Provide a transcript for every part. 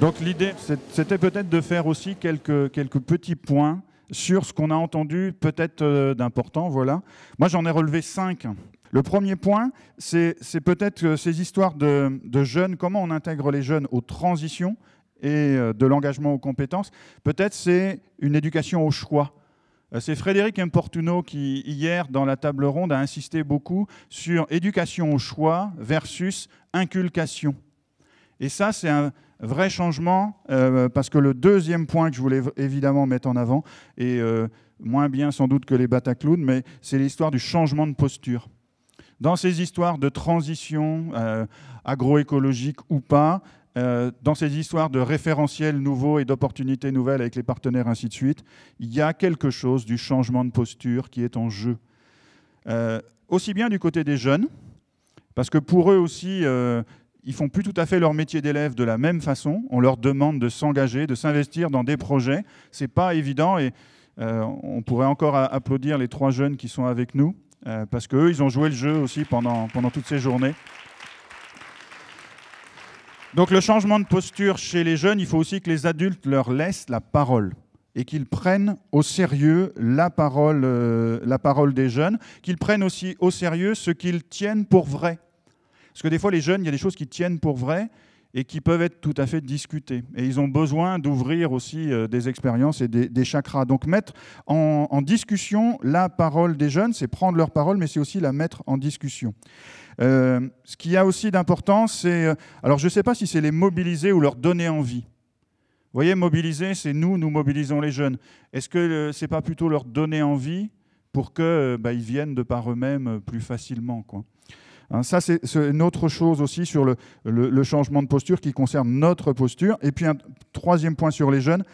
Donc l'idée, c'était peut-être de faire aussi quelques, quelques petits points sur ce qu'on a entendu peut-être euh, d'important. Voilà. Moi, j'en ai relevé cinq. Le premier point, c'est peut-être euh, ces histoires de, de, jeunes, comment on intègre les jeunes aux transitions et euh, de l'engagement aux compétences. Peut-être c'est une éducation au choix. C'est Frédéric Importuno qui, hier, dans la table ronde, a insisté beaucoup sur éducation au choix versus inculcation. Et ça, c'est un, vrai changement, euh, parce que le deuxième point que je voulais évidemment mettre en avant, et euh, moins bien sans doute que les Bataclouds, mais c'est l'histoire du changement de posture. Dans ces histoires de transition euh, agroécologique ou pas, dans ces histoires de référentiels nouveaux et d'opportunités nouvelles avec les partenaires, ainsi de suite, il y a quelque chose du changement de posture qui est en jeu. aussi bien du côté des jeunes, parce que pour eux aussi, ils font plus tout à fait leur métier d'élève de la même façon. On leur demande de s'engager, de s'investir dans des projets. C'est pas évident et euh, on pourrait encore applaudir les trois jeunes qui sont avec nous euh, parce qu'eux, ils ont joué le jeu aussi pendant, pendant toutes ces journées. Donc le changement de posture chez les jeunes, il faut aussi que les adultes leur laissent la parole et qu'ils prennent au sérieux la parole, euh, la parole des jeunes, qu'ils prennent aussi au sérieux ce qu'ils tiennent pour vrai. Parce que des fois, les jeunes, il y a des choses qui tiennent pour vrai et qui peuvent être tout à fait discutées. Et ils ont besoin d'ouvrir aussi euh, des expériences et des, chakras. Donc mettre en, discussion la parole des jeunes, c'est prendre leur parole, mais c'est aussi la mettre en discussion. Euh, ce qui y a aussi d'important, c'est... Euh, alors je ne sais pas si c'est les mobiliser ou leur donner envie. Vous voyez, mobiliser, c'est nous, nous mobilisons les jeunes. Est-ce que ce n'est pas plutôt leur donner envie pour qu'ils bah, viennent de par eux-mêmes plus facilement quoi Hein, ça, c'est une autre chose aussi sur le, changement de posture qui concerne notre posture. Et puis un troisième point sur les jeunes,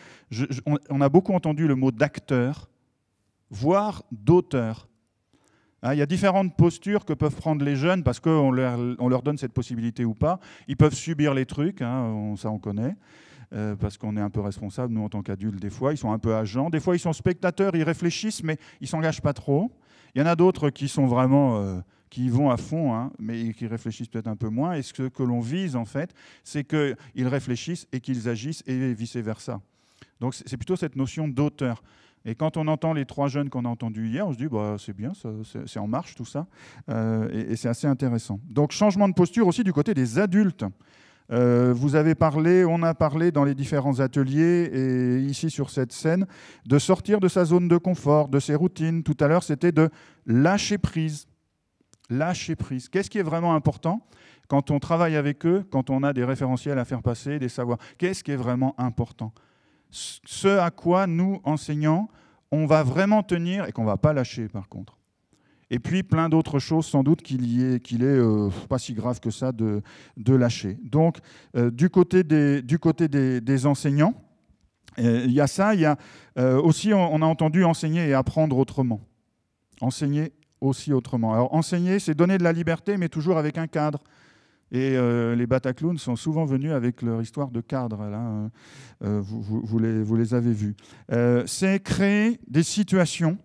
on, a beaucoup entendu le mot d'acteur, voire d'auteur. Hein, il y a différentes postures que peuvent prendre les jeunes parce qu'on leur, on leur donne cette possibilité ou pas. Ils peuvent subir les trucs, hein, on, ça on connaît. Euh, parce qu'on est un peu responsable, nous, en tant qu'adultes, des fois. Ils sont un peu agents. Des fois, ils sont spectateurs, ils réfléchissent, mais ils ne s'engagent pas trop. Il y en a d'autres qui sont vraiment euh, qui vont à fond, hein, mais qui réfléchissent peut-être un peu moins. Et ce que l'on vise, en fait, c'est qu'ils réfléchissent et qu'ils agissent et vice-versa. Donc c'est plutôt cette notion d'auteur. Et quand on entend les trois jeunes qu'on a entendus hier, on se dit, bah, c'est bien, c'est en marche tout ça. Euh, et, c'est assez intéressant. Donc changement de posture aussi du côté des adultes. Euh, vous avez parlé, on a parlé dans les différents ateliers et ici sur cette scène, de sortir de sa zone de confort, de ses routines. Tout à l'heure, c'était de lâcher prise lâcher prise. Qu'est-ce qui est vraiment important quand on travaille avec eux, quand on a des référentiels à faire passer, des savoirs Qu'est-ce qui est vraiment important Ce à quoi nous, enseignants, on va vraiment tenir et qu'on ne va pas lâcher, par contre. Et puis plein d'autres choses sans doute qu'il est, qu'il est euh, pas si grave que ça de, lâcher. Donc euh, du côté des, du côté des, enseignants, euh, il y a ça, il y a aussi on a entendu enseigner et apprendre autrement. Enseigner aussi autrement. Alors enseigner, c'est donner de la liberté, mais toujours avec un cadre. Et euh, les Bataclounes sont souvent venus avec leur histoire de cadre, là, hein. euh, vous, vous, les, vous, les, avez vus. Euh, c'est créer des situations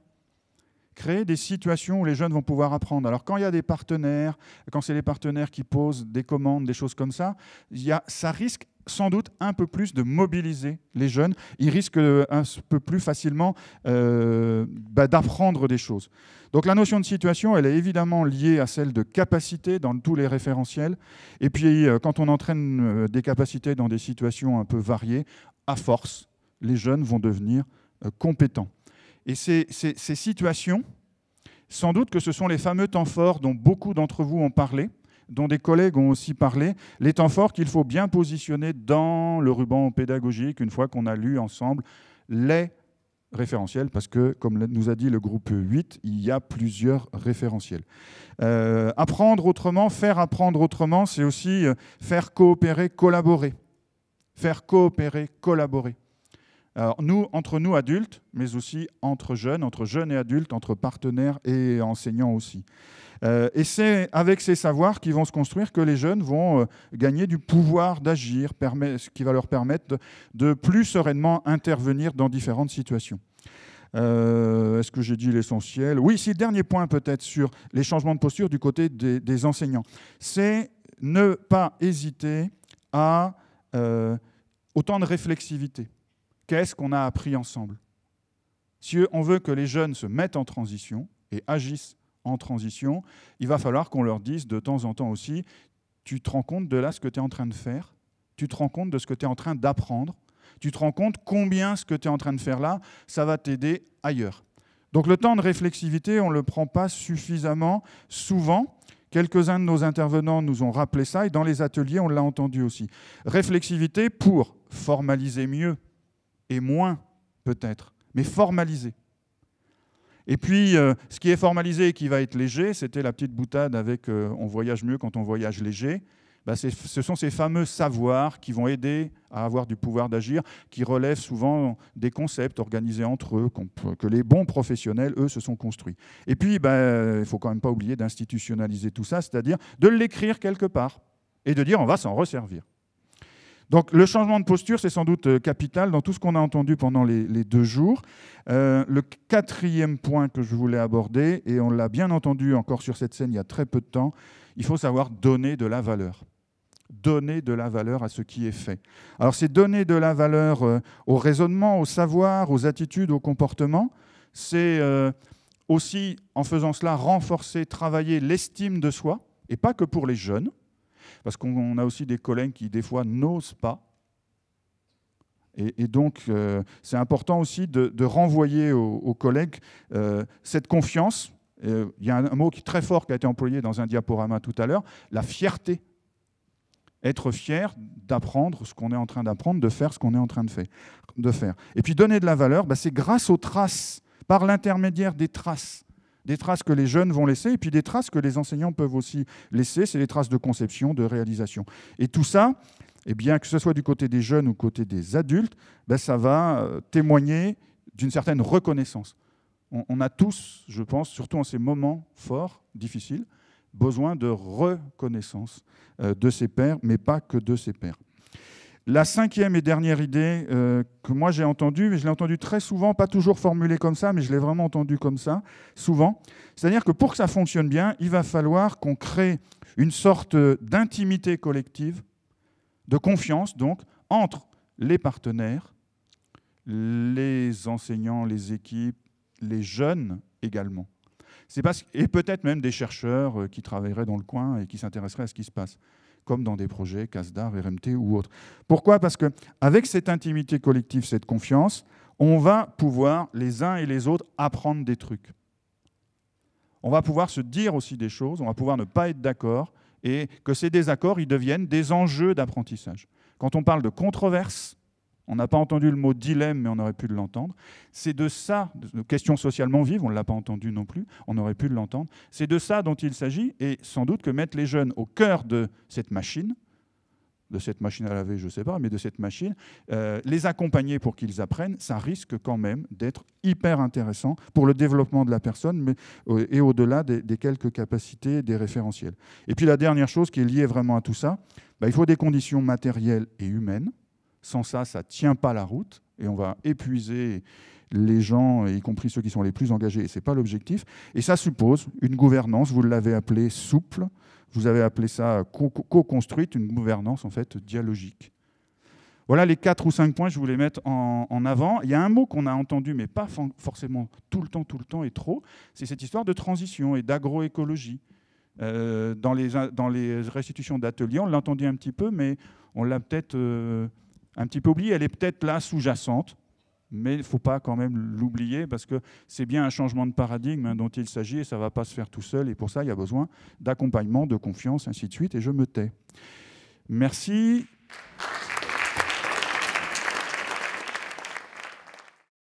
créer des situations où les jeunes vont pouvoir apprendre. Alors quand il y a des partenaires, quand c'est les partenaires qui posent des commandes, des choses comme ça, il ça risque sans doute un peu plus de mobiliser les jeunes. Ils risquent euh, un peu plus facilement euh, bah, d'apprendre des choses. Donc la notion de situation, elle est évidemment liée à celle de capacité dans tous les référentiels. Et puis euh, quand on entraîne des capacités dans des situations un peu variées, à force, les jeunes vont devenir compétents. Et ces, situations, sans doute que ce sont les fameux temps forts dont beaucoup d'entre vous ont parlé, dont des collègues ont aussi parlé, les temps forts qu'il faut bien positionner dans le ruban pédagogique une fois qu'on a lu ensemble les référentiels, parce que, comme nous a dit le groupe 8, il y a plusieurs référentiels. Euh, apprendre autrement, faire apprendre autrement, c'est aussi euh, faire coopérer, collaborer. Faire coopérer, collaborer nous, entre nous adultes, mais aussi entre jeunes, entre jeunes et adultes, entre partenaires et enseignants aussi. Euh, et c'est avec ces savoirs qui vont se construire que les jeunes vont euh, gagner du pouvoir d'agir, ce qui va leur permettre de, plus sereinement intervenir dans différentes situations. Euh, est-ce que j'ai dit l'essentiel Oui, si, dernier point peut-être sur les changements de posture du côté des, enseignants. C'est ne pas hésiter à autant de réflexivité. Qu'est-ce qu'on a appris ensemble Si on veut que les jeunes se mettent en transition et agissent en transition, il va falloir qu'on leur dise de temps en temps aussi, tu te rends compte de là ce que tu es en train de faire, tu te rends compte de ce que tu es en train d'apprendre, tu te rends compte combien ce que tu es en train de faire là, ça va t'aider ailleurs. Donc le temps de réflexivité, on ne le prend pas suffisamment souvent. Quelques-uns de nos intervenants nous ont rappelé ça et dans les ateliers, on l'a entendu aussi. Réflexivité pour formaliser mieux et moins peut-être, mais formalisé. Et puis, euh, ce qui est formalisé et qui va être léger, c'était la petite boutade avec euh, on voyage mieux quand on voyage léger. Bah, ce sont ces fameux savoirs qui vont aider à avoir du pouvoir d'agir, qui relèvent souvent des concepts organisés entre eux, que les bons professionnels, eux, se sont construits. Et puis, bah, il ben, ne faut quand même pas oublier d'institutionnaliser tout ça, c'est-à-dire de l'écrire quelque part et de dire on va s'en resservir. Donc le changement de posture, c'est sans doute euh, capital dans tout ce qu'on a entendu pendant les, deux jours. Euh, le quatrième point que je voulais aborder, et on l'a bien entendu encore sur cette scène il y a très peu de temps, il faut savoir donner de la valeur donner de la valeur à ce qui est fait. Alors c'est donner de la valeur euh, au raisonnement, au savoir, aux attitudes, au comportement. C'est aussi, en faisant cela, renforcer, travailler l'estime de soi, et pas que pour les jeunes, parce qu'on a aussi des collègues qui, des fois, n'osent pas. Et, donc, euh, c'est important aussi de, renvoyer aux, collègues euh, cette confiance. Euh, il y a un, mot qui est très fort qui a été employé dans un diaporama tout à l'heure, la fierté être fier d'apprendre ce qu'on est en train d'apprendre, de faire ce qu'on est en train de faire. Et puis donner de la valeur, bah, c'est grâce aux traces, par l'intermédiaire des traces des traces que les jeunes vont laisser, et puis des traces que les enseignants peuvent aussi laisser, c'est les traces de conception, de réalisation. Et tout ça, eh bien, que ce soit du côté des jeunes ou du côté des adultes, ben, ça va euh, témoigner d'une certaine reconnaissance. On, a tous, je pense, surtout en ces moments forts, difficiles, besoin de reconnaissance euh, de ses pères, mais pas que de ses pères. La cinquième et dernière idée euh, que moi j'ai entendue, mais je l'ai entendue très souvent, pas toujours formulée comme ça, mais je l'ai vraiment entendue comme ça, souvent, c'est-à-dire que pour que ça fonctionne bien, il va falloir qu'on crée une sorte d'intimité collective, de confiance donc, entre les partenaires, les enseignants, les équipes, les jeunes également. Parce, et peut-être même des chercheurs euh, qui travailleraient dans le coin et qui s'intéresseraient à ce qui se passe comme dans des projets CASDAR, RMT ou autres. Pourquoi Parce qu'avec cette intimité collective, cette confiance, on va pouvoir, les uns et les autres, apprendre des trucs. On va pouvoir se dire aussi des choses, on va pouvoir ne pas être d'accord, et que ces désaccords, ils deviennent des enjeux d'apprentissage. Quand on parle de controverses, on n'a pas entendu le mot dilemme, mais on aurait pu l'entendre. C'est de ça, de question socialement vive, on ne l'a pas entendu non plus, on aurait pu l'entendre. C'est de ça dont il s'agit, et sans doute que mettre les jeunes au cœur de cette machine, de cette machine à laver, je ne sais pas, mais de cette machine, euh, les accompagner pour qu'ils apprennent, ça risque quand même d'être hyper intéressant pour le développement de la personne mais, euh, et au-delà des, quelques capacités des référentiels. Et puis la dernière chose qui est liée vraiment à tout ça, bah, il faut des conditions matérielles et humaines sans ça, ça ne tient pas la route et on va épuiser les gens, y compris ceux qui sont les plus engagés, et ce n'est pas l'objectif. Et ça suppose une gouvernance, vous l'avez appelée souple, vous avez appelé ça co-construite, une gouvernance en fait dialogique. Voilà les quatre ou cinq points que je voulais mettre en, avant. Il y a un mot qu'on a entendu, mais pas forcément tout le temps, tout le temps et trop, c'est cette histoire de transition et d'agroécologie. Euh, dans, les, restitutions d'ateliers, on l'a entendu un petit peu, mais on l'a peut-être... Euh, un petit peu oubliée, elle est peut-être là sous-jacente, mais il ne faut pas quand même l'oublier parce que c'est bien un changement de paradigme hein, dont il s'agit et ça ne va pas se faire tout seul. Et pour ça, il y a besoin d'accompagnement, de confiance, ainsi de suite. Et je me tais. Merci.